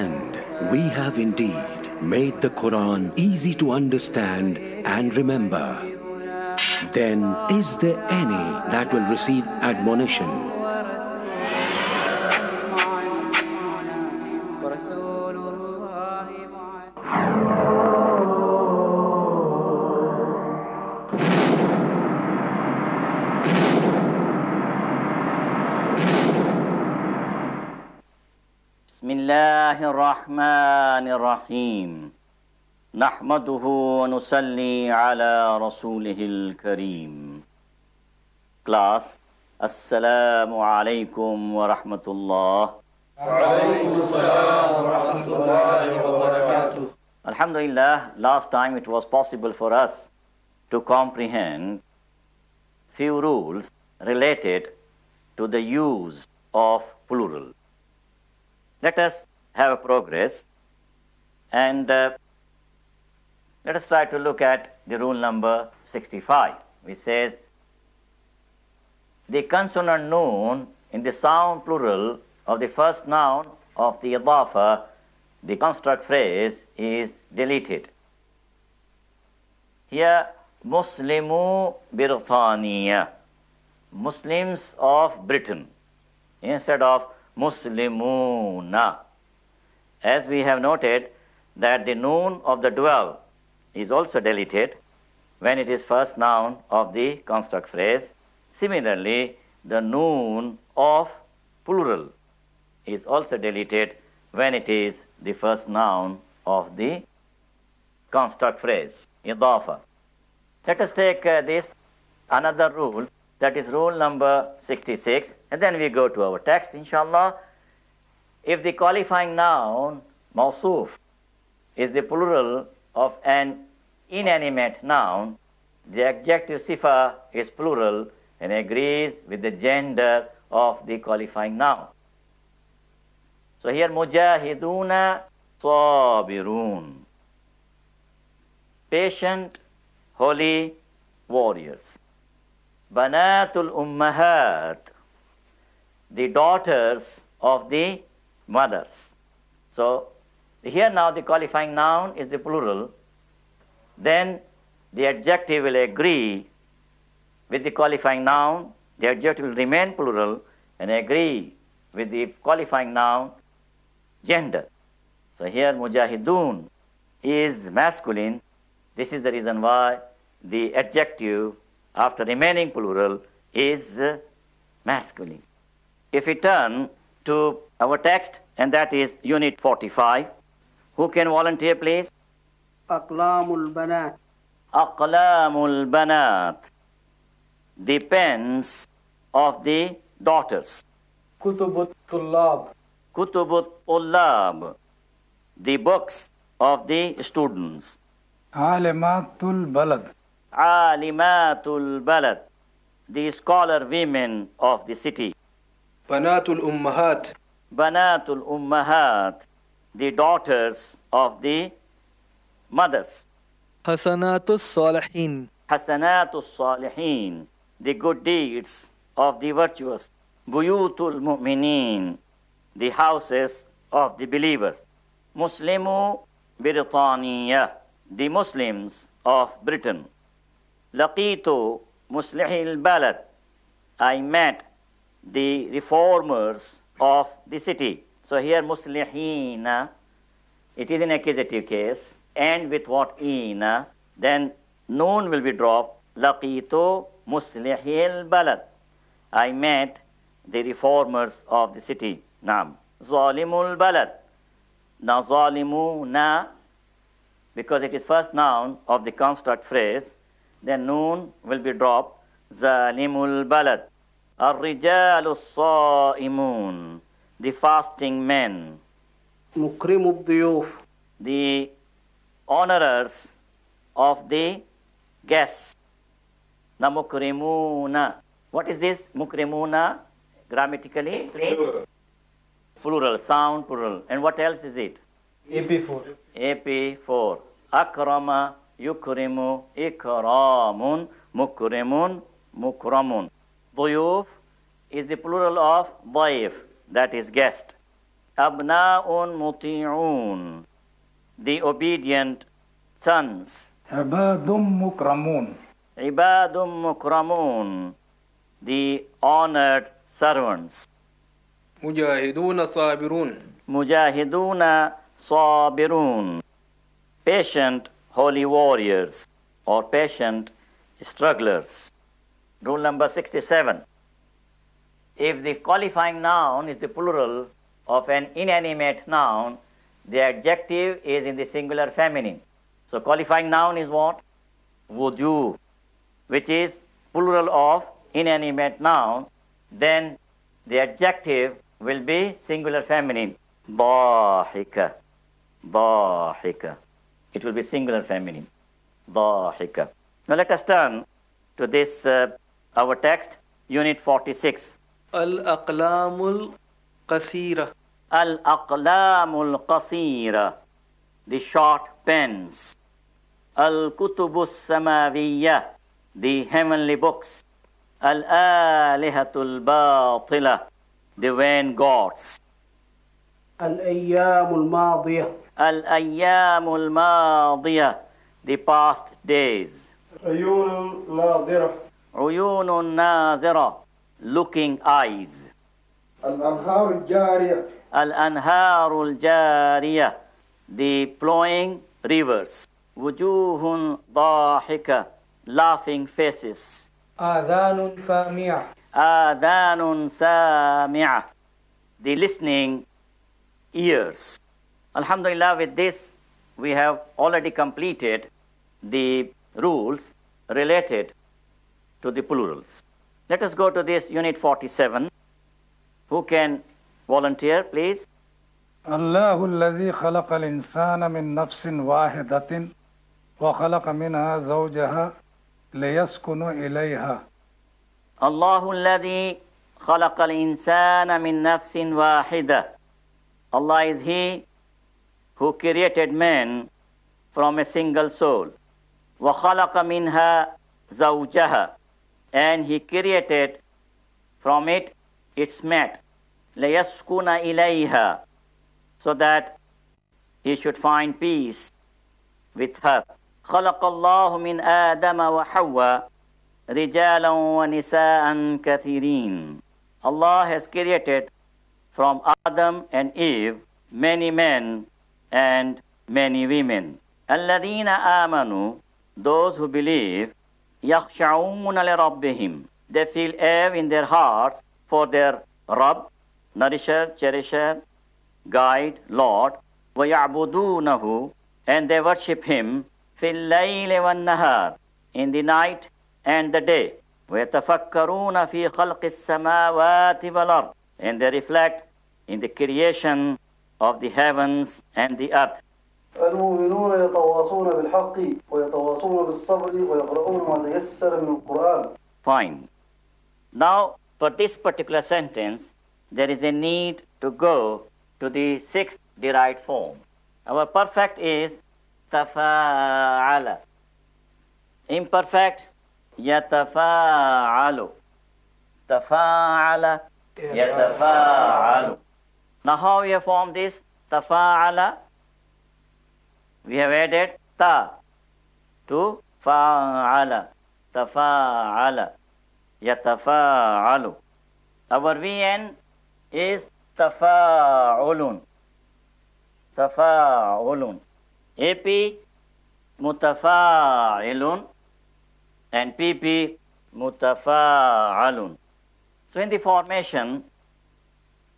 And we have indeed made the Quran easy to understand and remember. Then is there any that will receive admonition? الله الرحمن الرحيم نحمده ونصلي على رسوله الكريم كلاس السلام عليكم ورحمة الله وعليكم السلام ورحمة الله وبركاته الحمد لله last time it was possible for us to comprehend few rules related to the use of plural. Let us have progress. And uh, let us try to look at the rule number 65, which says the consonant noon in the sound plural of the first noun of the idafa, the construct phrase is deleted. Here, Muslimu Birthaniya, Muslims of Britain, instead of Muslimuna. As we have noted that the noon of the dual is also deleted when it is first noun of the construct phrase. Similarly, the noon of plural is also deleted when it is the first noun of the construct phrase, idafa. Let us take uh, this another rule, that is rule number 66, and then we go to our text, inshallah. If the qualifying noun, mausuf, is the plural of an inanimate noun, the adjective sifa is plural and agrees with the gender of the qualifying noun. So here mujahiduna sabirun. Patient, holy warriors. Banatul ummahat. The daughters of the mothers. So here now the qualifying noun is the plural. Then the adjective will agree with the qualifying noun. The adjective will remain plural and agree with the qualifying noun gender. So here mujahidun is masculine. This is the reason why the adjective after remaining plural is masculine. If we turn to our text, and that is Unit 45. Who can volunteer, please? Aqlamul Banat. Aqlamul Banat. The pens of the daughters. Kutubut Tullab. Kutubut Tullab. The books of the students. Alimatul Balad. Alimatul Balad. The scholar women of the city. Banatul Ummahat. Banatul Ummahat, the daughters of the mothers. Hasanatul Salihin. Hasanatul Salihin, the good deeds of the virtuous. Buyutul Muminin, the houses of the believers. Muslimu Britaniya, the Muslims of Britain. Laqitu Muslihil Balad, I met the reformers of the city. So here muslihina, it is an accusative case, and with what ina, then noon will be dropped, Laqito muslihil balad. I met the reformers of the city. Naam. Zalimul balad. Now na, because it is first noun of the construct phrase, then noon will be dropped, zalimul balad. Ar-rijalus-sa'imun, the fasting men. Mukrimud-diyuf, the honorers of the guests. The mukrimuna. What is this? Mukrimuna, grammatically? Plural. Plural, sound plural. And what else is it? AP4. AP4. Akrama, yukrimu, ikramun, mukrimun, mukramun. Duyuf is the plural of Daif, that is guest. Abna'un muti'un, the obedient sons. Ibadum mukramun. Ibadum mukramun, the honored servants. Mujahiduna sabirun. Mujahiduna sabirun. Patient holy warriors or patient strugglers. Rule number 67. If the qualifying noun is the plural of an inanimate noun, the adjective is in the singular feminine. So qualifying noun is what? Wuju, which is plural of inanimate noun. Then the adjective will be singular feminine. Bahika. Bahika. It will be singular feminine. Bahika. Now let us turn to this uh, our text, Unit 46. Al-Aqlamul Qasira. Al-Aqlamul Qasira. The short pens. Al-Kutubus samawiya. The heavenly books. Al-Alihatul Batila. The vain gods. Al-Ayyamul Madiyah. Al-Ayyamul The past days. Ayunul Nadhirah. عيون ناظرة looking eyes الأنهار الجارية الأنهار الجارية the flowing rivers وجوه ضاحكة laughing faces آذان سامعة آذان سامعة the listening ears Alhamdulillah with this we have already completed the rules related to the plurals. Let us go to this unit 47. Who can volunteer, please? Allahu allazi khalaqa al-insana min nafsin wahidatin wa khalaqa minha zawjaha liyaskunu ilayha. Allahu allazi khalaqa al-insana min nafsin wahida. Allah is he who created man from a single soul. وَخَلَقَ مِنْهَا زَوْجَهَا and he created from it its mat, لَيَسْكُنَ ilayha, so that he should find peace with her. خلق الله من آدم وحواء رجالا ونساء كثيرين Allah has created from Adam and Eve many men and many women. الذين آمنوا those who believe they feel awe in their hearts for their Rabb, nourisher, cherisher, guide, Lord. And they worship Him فِي اللَّيْلِ وَالنَّهَارِ In the night and the day. And they reflect in the creation of the heavens and the earth. المؤمنون يتواصون بالحق ويتواصون بالصبر ويقرؤون ما تيسر من القرآن. Fine. Now, for this particular sentence, there is a need to go to the sixth derived form. Our perfect is تفاعل. Imperfect, يتفاعل. تفاعل يتفاعل. Now how we have formed this? تفاعل. we have added ta to fa'ala, tafa'ala, yatafa'alu. Our VN is tafa'ulun, tafa'ulun. AP mutafa'ilun and PP mutafa'alun. So in the formation,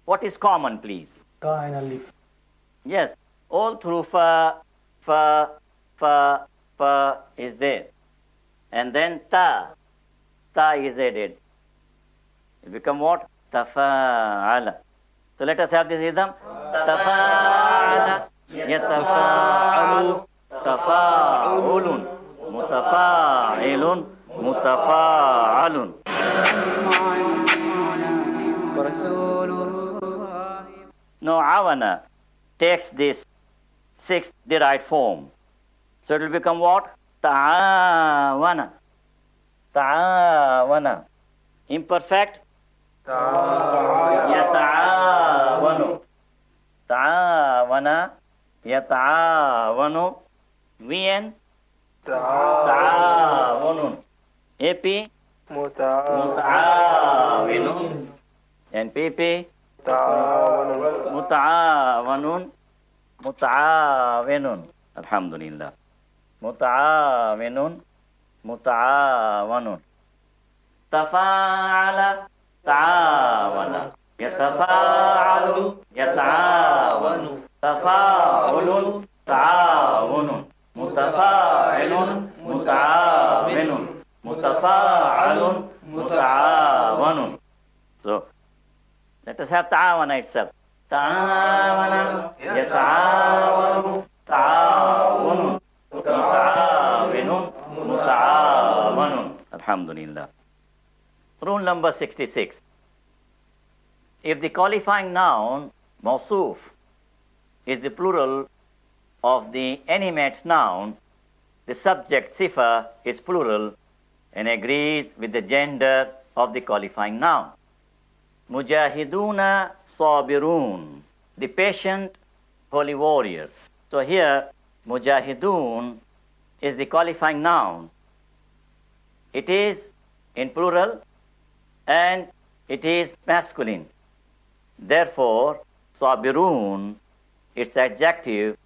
what is common, please? Ka and Yes, all through fa fa, fa, fa is there. And then ta, ta is added. It become what? Tafa'ala. So let us have this idham. Tafa'ala, yatafa'alu, tafa'ulun, mutafa'ilun, mutafa'alun. No, awana takes this sixth derived form. So it will become what? Ta'avana. Ta'avana. Imperfect? Ta'avana. Yata'avanu. Ta'avana. Yata'avanu. VN? Ta'avanun. AP? Muta'avinun. And PP? Muta'avanun. متعاون الحمد لله متعاون متعاون تفاعل تعاون يتفاعل يتعاون تفاعل تعاون متفاعل متعاون متفاعل متعاون so let us have ta'awana itself تعاون يتعاون تعاون متعاون متعاون الحمد Rule number 66 If the qualifying noun موصوف is the plural of the animate noun, the subject sifa is plural and agrees with the gender of the qualifying noun. Mujahiduna Sabirun, the patient holy warriors. So here, Mujahidun is the qualifying noun. It is in plural and it is masculine. Therefore, Sabirun, its adjective,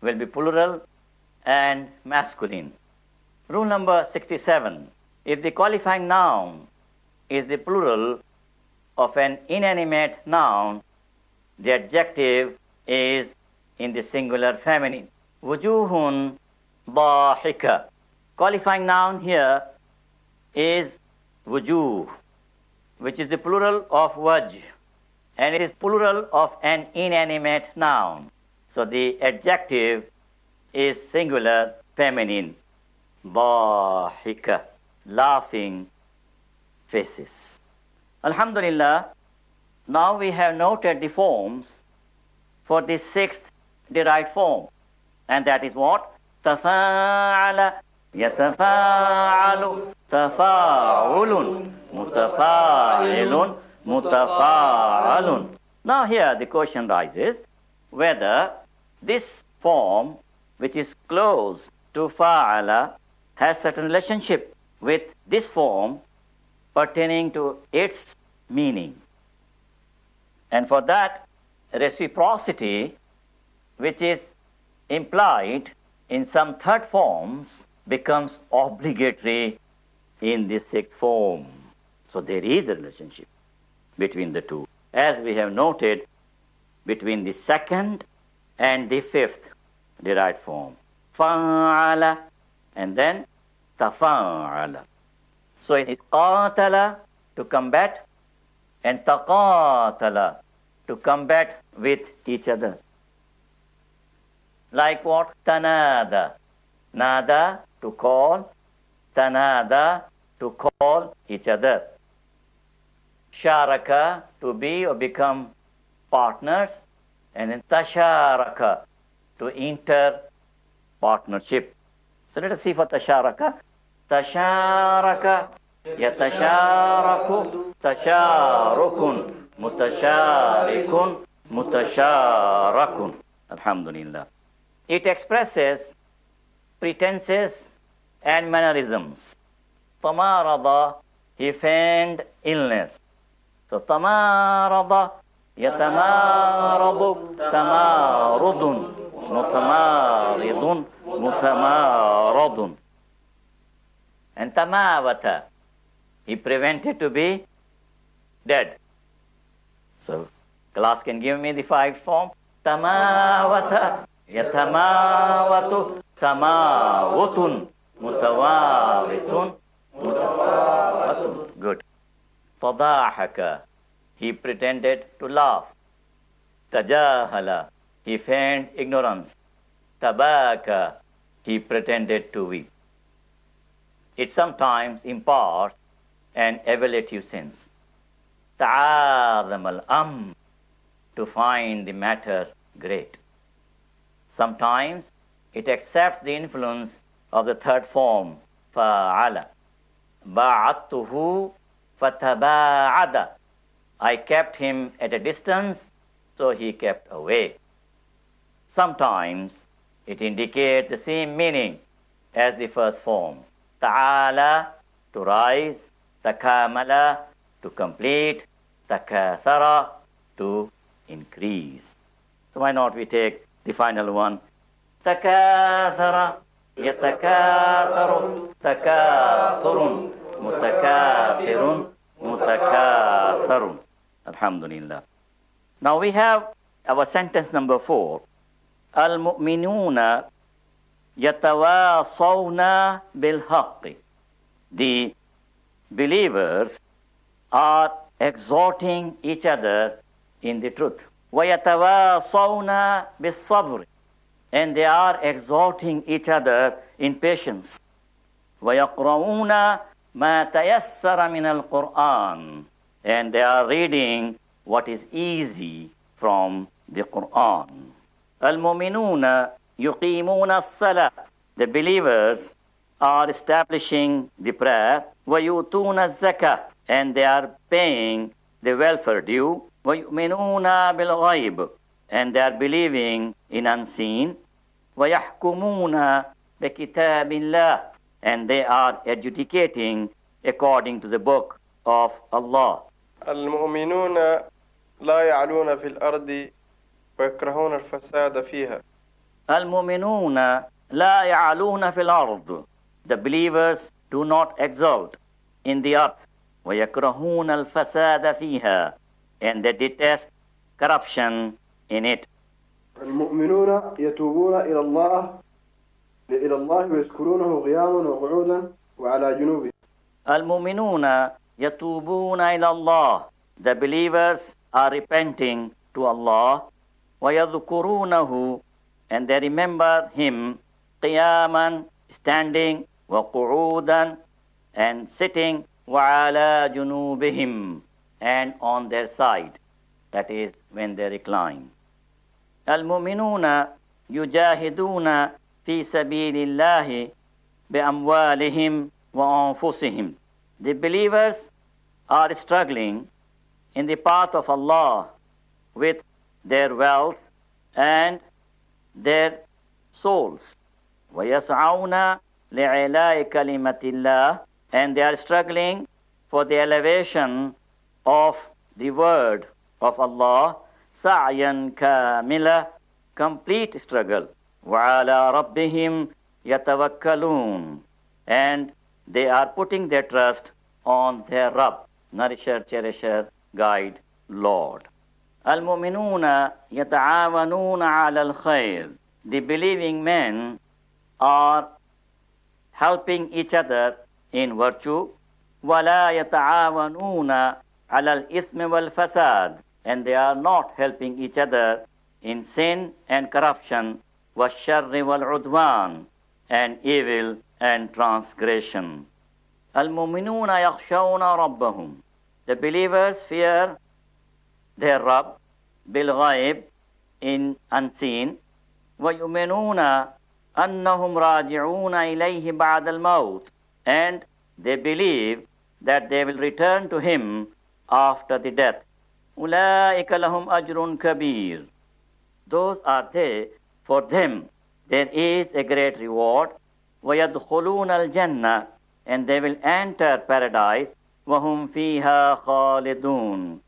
will be plural and masculine. Rule number 67. If the qualifying noun is the plural of an inanimate noun, the adjective is in the singular feminine. Wujuhun bahika. Qualifying noun here is wujuh, which is the plural of waj, and it is plural of an inanimate noun. So the adjective is singular feminine. Bahika, laughing faces. Alhamdulillah, now we have noted the forms for the sixth derived form. And that is what? Tafa'ala, yatafa'alu, tafa'ulun, mutafa'ilun, mutafa'alun. Now here the question rises whether this form which is close to fa'ala has certain relationship with this form pertaining to its meaning. And for that, reciprocity, which is implied in some third forms, becomes obligatory in this sixth form. So there is a relationship between the two. As we have noted, between the second and the fifth derived form. Fa'ala and then tafa'ala. So it is qatala to combat and taqatala to combat with each other. Like what? Tanada. Nada to call. Tanada to call each other. Sharaka to be or become partners. And then tasharaka to enter partnership. So let us see for tasharaka. تشارك يتشارك تشارك متشارك متشارك الحمد لله It expresses pretenses and mannerisms. تمارض he feigned illness. So تمارض يتمارض تمارض متمارض متمارض and tamavata. He prevented to be dead. So class can give me the five form. Tamavata yatamavatu tamavutun mutavavitun mutawavatun. Good. Tadahaka. He pretended to laugh. Tajahala. He feigned ignorance. Tabaka. He pretended to weep it sometimes imparts an evaluative sense. Ta'adham al-am, to find the matter great. Sometimes it accepts the influence of the third form, fa'ala. Ba'attuhu fataba'ada. I kept him at a distance, so he kept away. Sometimes it indicates the same meaning as the first form ta'ala, to rise, takamala, to complete, takathara, to increase. So why not we take the final one? Takathara, yatakatharu, takathurun, mutakafirun, mutakatharun. Alhamdulillah. Now we have our sentence number four yatawasawna bil haqqi. The believers are exhorting each other in the truth. وَيَتَوَاصَوْنَا بِالصَّبْرِ And they are exhorting each other in patience. وَيَقْرَؤُونَ مَا تَيَسَّرَ مِنَ الْقُرْآنِ And they are reading what is easy from the Qur'an. Al-mu'minuna يقيمون الصلاة The believers are establishing the prayer ويؤتون الزكاة and they are paying the welfare due ويؤمنون بالغيب and they are believing in unseen ويحكمون بكتاب الله and they are adjudicating according to the book of Allah المؤمنون لا يعلون في الأرض ويكرهون الفساد فيها المؤمنون لا يعلون في الأرض The believers do not exalt in the earth ويكرهون الفساد فيها and they detest corruption in it المؤمنون يتوبون إلى الله إلى الله ويذكرونه غياما وقعودا وعلى جنوبه المؤمنون يتوبون إلى الله The believers are repenting to Allah ويذكرونه and they remember him qiyaman, standing, wa and sitting, wa ala junubihim, and on their side, that is when they recline. Al-mu'minuna yujahiduna fi sabilillahi bi amwalihim wa anfusihim. The believers are struggling in the path of Allah with their wealth and their souls. وَيَسْعَوْنَ لِعِلَاءِ كَلِمَةِ اللَّهِ And they are struggling for the elevation of the word of Allah. سَعْيًا كَامِلًا Complete struggle. وَعَلَى رَبِّهِمْ يَتَوَكَّلُونَ And they are putting their trust on their Rabb, nourisher, cherisher, guide, Lord. المؤمنون يتعاونون على الخير. The believing men are helping each other in virtue. Wala yata'awanuna 'ala al-ithmi wal And they are not helping each other in sin and corruption, والشر والعدوان and evil and transgression. المؤمنون يخشون ربهم. The believers fear their Rabb بالغيب in unseen ويؤمنون أنهم راجعون إليه بعد الموت and they believe that they will return to him after the death أولئك لهم أجر كبير those are they for them there is a great reward ويدخلون الجنة and they will enter paradise وهم فيها خالدون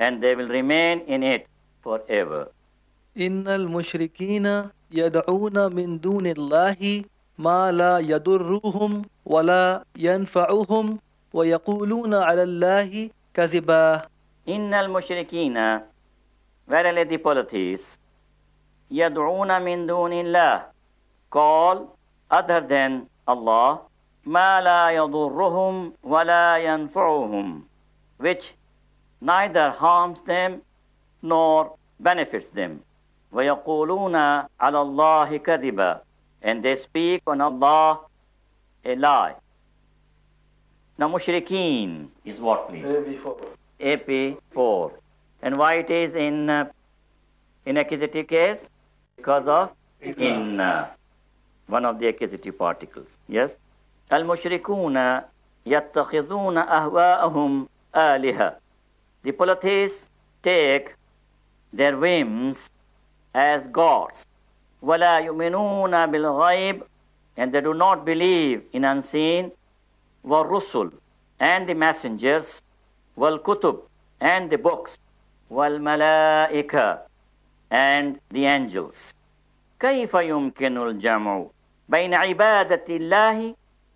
and they will remain in it forever. إن المشركين يدعون من دون الله ما لا يضرهم ولا ينفعهم ويقولون على الله كذبا إن المشركين verily the polytheists يدعون من دون الله call other than Allah ما لا يضرهم ولا ينفعهم which neither harms them nor benefits them. وَيَقُولُونَ عَلَى اللَّهِ كَذِبًا And they speak on Allah a lie. Now mushrikeen is what please? AP4. AP4. And why it is in uh, in accusative case? Because of in uh, one of the accusative particles. Yes? Al-mushrikuna yattakhizuna ahwa'ahum aliha. The polytheists take their whims as gods. وَلَا يُؤْمِنُونَ بِالْغَيْبِ And they do not believe in unseen. وَالرُّسُلُ And the messengers. وَالْكُتُبُ And the books. وَالْمَلَائِكَةِ And the angels. كَيْفَ يُمْكِنُ الْجَمْعُ بَيْنَ عِبَادَةِ اللَّهِ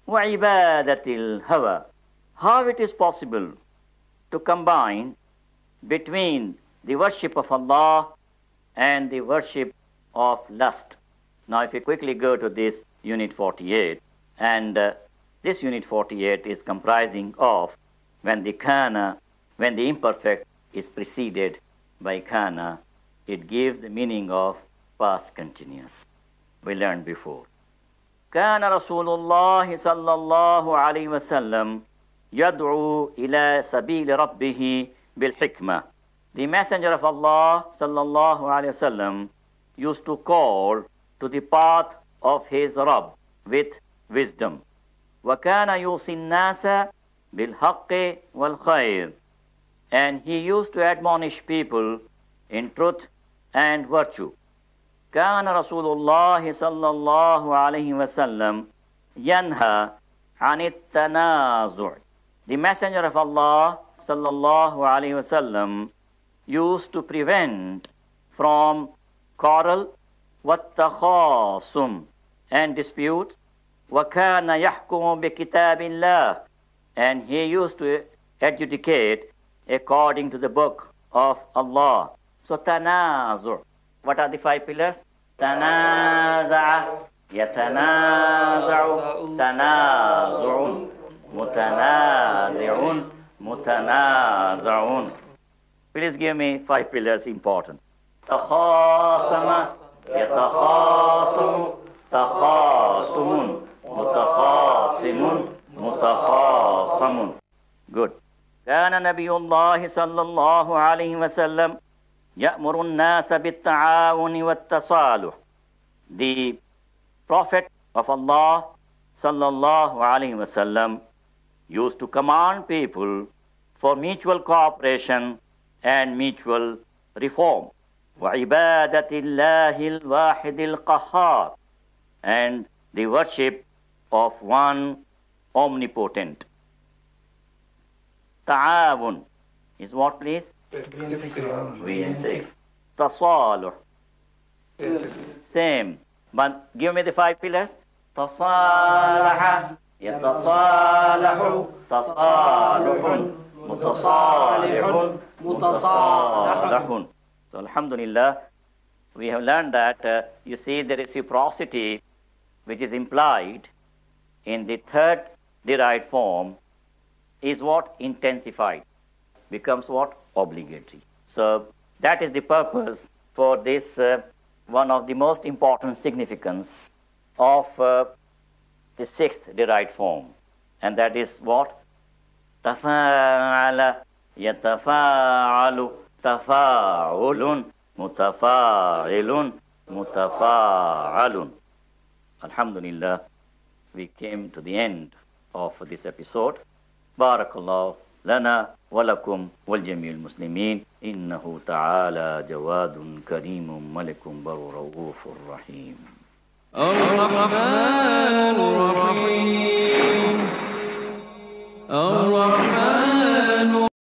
وَعِبَادَةِ الْهَوَى How it is possible to combine between the worship of Allah and the worship of lust. Now, if you quickly go to this unit 48, and uh, this unit 48 is comprising of when the kana, when the imperfect is preceded by kana, it gives the meaning of past continuous. We learned before. كان رسول الله صلى الله عليه وسلم يدعو إلى سبيل ربه bil hikmah. The Messenger of Allah sallallahu alayhi wasallam used to call to the path of his Rabb with wisdom. وَكَانَ يُوصِي النَّاسَ بِالْحَقِّ وَالْخَيْرِ And he used to admonish people in truth and virtue. كان رسول الله صلى الله عليه وسلم ينهى عن التنازع. The Messenger of Allah sallallahu alaihi wasallam used to prevent from quarrel والتخاصم and dispute وَكَانَ يَحْكُمُ بِكِتَابِ kitabillah, and he used to adjudicate according to the book of Allah. So tanazur. What are the five pillars? Tanaza'a, yatanazu, tanazun, mutanazi'un, متنازعون Please give me five pillars important. تخاصم يتخاصم تخاصم متخاصم متخاصم Good. كان نبي الله صلى الله عليه وسلم يأمر الناس بالتعاون والتصالح. The Prophet of Allah صلى الله عليه وسلم used to command people for mutual cooperation and mutual reform. وَعِبَادَةِ wa hidil الْقَهَّارِ And the worship of one omnipotent. Ta'awun is what please? 6. We in 6. Tasaluh. Same. But give me the five pillars. Tasalaha. يتصالح تصالح متصالح متصالح So Alhamdulillah, we have learned that uh, you see the reciprocity which is implied in the third derived form is what intensified, becomes what obligatory. So that is the purpose for this uh, one of the most important significance of uh, the sixth derived form. And that is what? Tafa'ala, yatafa'alu, tafa'ulun, mutafa'ilun, mutafa'alun. Alhamdulillah, we came to the end of this episode. Barakallah lana walakum wal jamil muslimin. Innahu ta'ala jawadun kareemun malikum baru rahim. الرحمن الرحيم الرحمن